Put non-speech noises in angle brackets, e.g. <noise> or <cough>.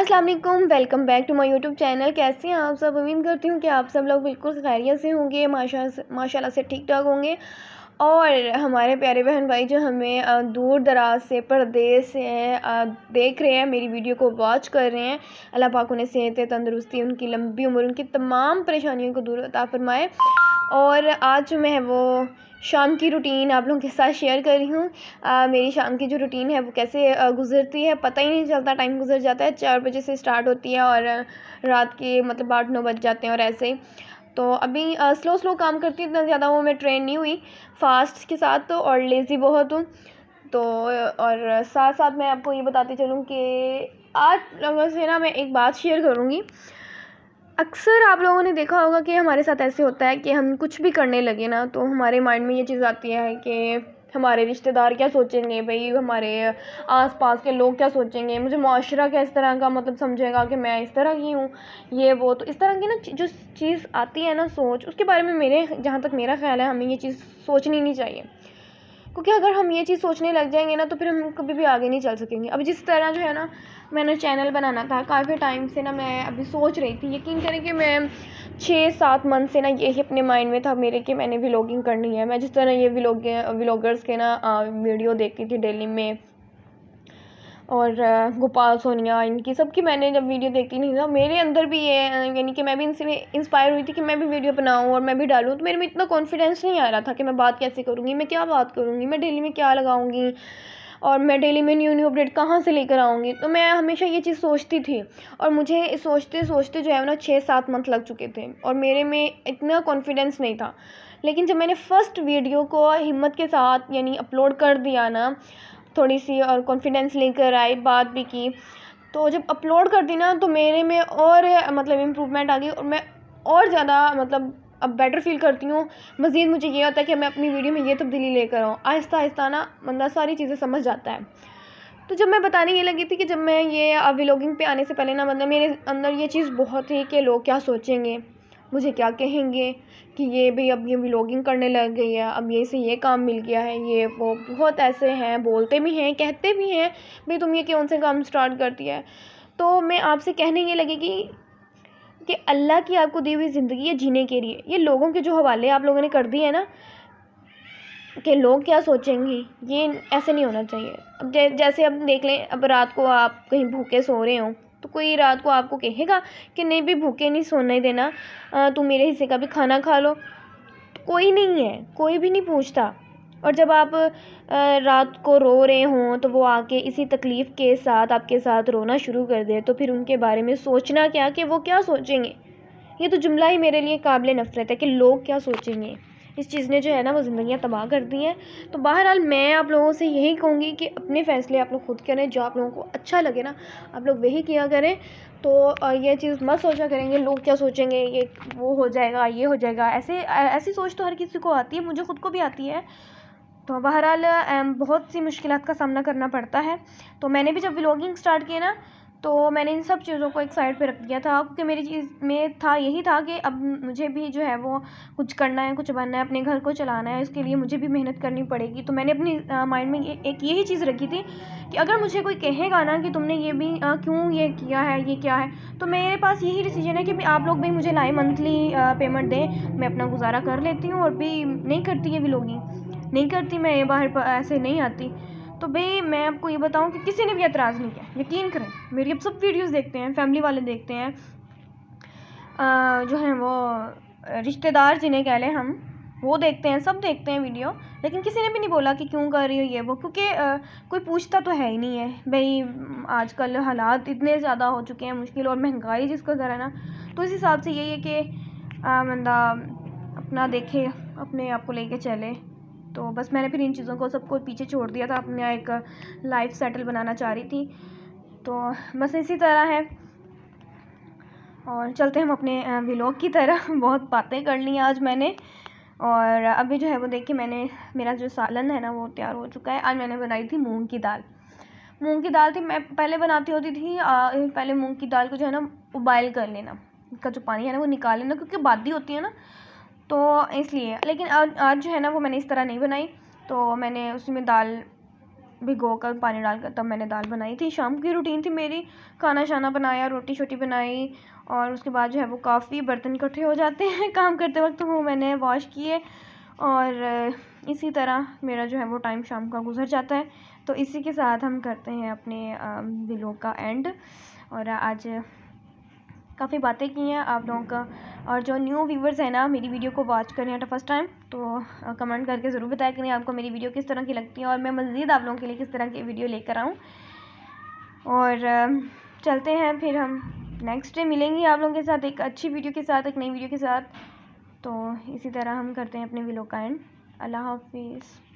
अस्सलाम वालेकुम welcome back to my YouTube channel कैसे हैं आप सब उम्मीद करती हूँ कि आप सब लोग बिल्कुल खैरियत से होंगे माशा माशाल्लाह से ठीक ठाक होंगे और हमारे प्यारे बहन भाई जो हमें दूर दराज से परदेस से हैं देख रहे हैं मेरी वीडियो को वॉच कर रहे हैं अल्लाह पाक उन्हें सेहत तंदुरुस्ती उनकी लंबी उम्र उनकी तमाम परेशानियों को दूर अता फरमाए और आज जो मैं वो शाम की रूटीन आप लोगों के साथ शेयर कर रही हूँ मेरी शाम की जो रूटीन है वो कैसे गुजरती है पता ही नहीं चलता टाइम गुजर जाता है चार बजे से स्टार्ट होती है और रात के मतलब आठ नौ बज जाते हैं और ऐसे ही तो अभी आ, स्लो स्लो काम करती इतना ज़्यादा वो मैं ट्रेन नहीं हुई फास्ट के साथ तो और लेज़ी बहुत हूँ तो और साथ साथ मैं आपको ये बताती चलूँ कि आज लोगों से ना मैं एक बात शेयर करूँगी अक्सर आप लोगों ने देखा होगा कि हमारे साथ ऐसे होता है कि हम कुछ भी करने लगे ना तो हमारे माइंड में ये चीज़ आती है कि हमारे रिश्तेदार क्या सोचेंगे भाई हमारे आस पास के लोग क्या सोचेंगे मुझे माशरा क्या इस तरह का मतलब समझेगा कि मैं इस तरह की हूँ ये वो तो इस तरह की ना जो चीज़ आती है ना सोच उसके बारे में मेरे जहाँ तक मेरा ख्याल है हमें ये चीज़ सोचनी नहीं चाहिए क्योंकि अगर हम ये चीज़ सोचने लग जाएंगे ना तो फिर हम कभी भी आगे नहीं चल सकेंगे अब जिस तरह जो है ना मैंने चैनल बनाना था काफ़ी टाइम से ना मैं अभी सोच रही थी यकीन करें कि मैं छः सात मंथ से ना यही अपने माइंड में था मेरे कि मैंने व्लॉगिंग करनी है मैं जिस तरह ये व्लॉग व्लॉगर्स के ना वीडियो देखती थी डेली में और गोपाल सोनिया इनकी सबकी मैंने जब वीडियो देखती नहीं था मेरे अंदर भी ये यानी कि मैं भी इनसे इंस्पायर हुई थी कि मैं भी वीडियो बनाऊँ और मैं भी डालूँ तो मेरे में इतना कॉन्फिडेंस नहीं आ रहा था कि मैं बात कैसे करूँगी मैं क्या बात करूँगी मैं डेली में क्या लगाऊँगी और मैं डेली में न्यू न्यू अपडेट कहाँ से लेकर आऊँगी तो मैं हमेशा ये चीज़ सोचती थी और मुझे सोचते सोचते जो है ना छः सात मंथ लग चुके थे और मेरे में इतना कॉन्फिडेंस नहीं था लेकिन जब मैंने फ़र्स्ट वीडियो को हिम्मत के साथ यानी अपलोड कर दिया ना थोड़ी सी और कॉन्फिडेंस लेकर आई बात भी की तो जब अपलोड कर दी ना तो मेरे में और मतलब इम्प्रूवमेंट आ गई और मैं और ज़्यादा मतलब अब बेटर फील करती हूँ मज़ीद मुझे ये होता है कि मैं अपनी वीडियो में ये तब्दीली लेकर आऊँ आहिस्ता आहिस्ता ना मतलब सारी चीज़ें समझ जाता है तो जब मैं बताने ये लगी थी कि जब मैं ये अब व्लॉगिंग पे आने से पहले ना मतलब मेरे अंदर ये चीज़ बहुत थी कि लोग क्या सोचेंगे मुझे क्या कहेंगे कि ये भी अब ये व्लॉगिंग करने लग गई है अब ये से ये काम मिल गया है ये वो बहुत ऐसे हैं बोलते भी हैं कहते भी हैं भाई तुम ये कौन से काम स्टार्ट करती है तो मैं आपसे कहने ये लगी कि कि अल्लाह की आपको दी हुई ज़िंदगी है जीने के लिए ये लोगों के जो हवाले आप लोगों ने कर दिए हैं ना कि लोग क्या सोचेंगे ये ऐसे नहीं होना चाहिए अब जै, जैसे अब देख लें अब रात को आप कहीं भूखे सो रहे हों कोई रात को आपको कहेगा कि नहीं भी भूखे नहीं सोने देना तुम मेरे हिस्से का भी खाना खा लो कोई नहीं है कोई भी नहीं पूछता और जब आप रात को रो रहे हों तो वो आके इसी तकलीफ़ के साथ आपके साथ रोना शुरू कर दे तो फिर उनके बारे में सोचना क्या कि वो क्या सोचेंगे ये तो जुमला ही मेरे लिए काबिल नफ़रत है कि लोग क्या सोचेंगे इस चीज़ ने जो है ना वो ज़िंदियाँ तबाह कर दी हैं तो बहरहाल मैं आप लोगों से यही कहूँगी कि अपने फ़ैसले आप लोग खुद करें जो आप लोगों को अच्छा लगे ना आप लोग वही किया करें तो ये चीज़ मत सोचा करेंगे लोग क्या सोचेंगे ये वो हो जाएगा ये हो जाएगा ऐसे ऐसी सोच तो हर किसी को आती है मुझे खुद को भी आती है तो बहरहाल बहुत सी मुश्किल का सामना करना पड़ता है तो मैंने भी जब व्लॉगिंग स्टार्ट किया ना तो मैंने इन सब चीज़ों को एक साइड पे रख दिया था क्योंकि मेरी चीज़ में था यही था कि अब मुझे भी जो है वो कुछ करना है कुछ बनना है अपने घर को चलाना है इसके लिए मुझे भी मेहनत करनी पड़ेगी तो मैंने अपनी माइंड में एक यही चीज़ रखी थी कि अगर मुझे कोई कहेगा ना कि तुमने ये भी क्यों ये किया है ये क्या है तो मेरे पास यही डिसीजन है कि आप लोग भी मुझे लाए मंथली पेमेंट दें मैं अपना गुजारा कर लेती हूँ और भी नहीं करती ये भी लोग नहीं करती मैं बाहर ऐसे नहीं आती तो भाई मैं आपको ये बताऊं कि किसी ने भी एतराज़ नहीं किया यकीन करें मेरी अब सब वीडियोस देखते हैं फैमिली वाले देखते हैं आ, जो हैं वो रिश्तेदार जिन्हें कह लें हम वो देखते हैं सब देखते हैं वीडियो लेकिन किसी ने भी नहीं बोला कि क्यों कर रही हो ये वो क्योंकि कोई पूछता तो है ही नहीं है भाई आजकल हालात इतने ज़्यादा हो चुके हैं मुश्किल और महंगाई जिसका ज़रा ना तो इस हिसाब से यही है कि बंदा अपना देखे अपने आप को लेके चले तो बस मैंने फिर इन चीज़ों को सबको पीछे छोड़ दिया था अपने एक लाइफ सेटल बनाना चाह रही थी तो बस इसी तरह है और चलते हम अपने व्लॉग की तरह <laughs> बहुत बातें कर ली आज मैंने और अभी जो है वो देखिए मैंने मेरा जो सालन है ना वो तैयार हो चुका है आज मैंने बनाई थी मूंग की दाल मूंग की दाल थी मैं पहले बनाती होती थी आ, पहले मूंग की दाल को जो है ना उबाइल कर लेना उसका जो पानी है ना वो निकाल लेना क्योंकि बादी होती है ना तो इसलिए लेकिन आज जो है ना वो मैंने इस तरह नहीं बनाई तो मैंने उसमें दाल भिगो कर पानी डालकर तब मैंने दाल बनाई थी शाम की रूटीन थी मेरी खाना शाना बनाया रोटी शोटी बनाई और उसके बाद जो है वो काफ़ी बर्तन इकट्ठे हो जाते हैं <laughs> काम करते वक्त वो मैंने वॉश किए और इसी तरह मेरा जो है वो टाइम शाम का गुजर जाता है तो इसी के साथ हम करते हैं अपने दिलों का एंड और आज काफ़ी बातें की हैं आप लोगों का और जो न्यू व्यूवर्स हैं ना मेरी वीडियो को वॉच कर रहे हैं फर्स्ट टाइम तो कमेंट करके ज़रूर बताया करें आपको मेरी वीडियो किस तरह की लगती है और मैं मज़ीद आप लोगों के लिए किस तरह की वीडियो लेकर आऊँ और चलते हैं फिर हम नेक्स्ट डे मिलेंगे आप लोगों के साथ एक अच्छी वीडियो के साथ एक नई वीडियो के साथ तो इसी तरह हम करते हैं अपने विलोकाइन अल्लाह हाफिज़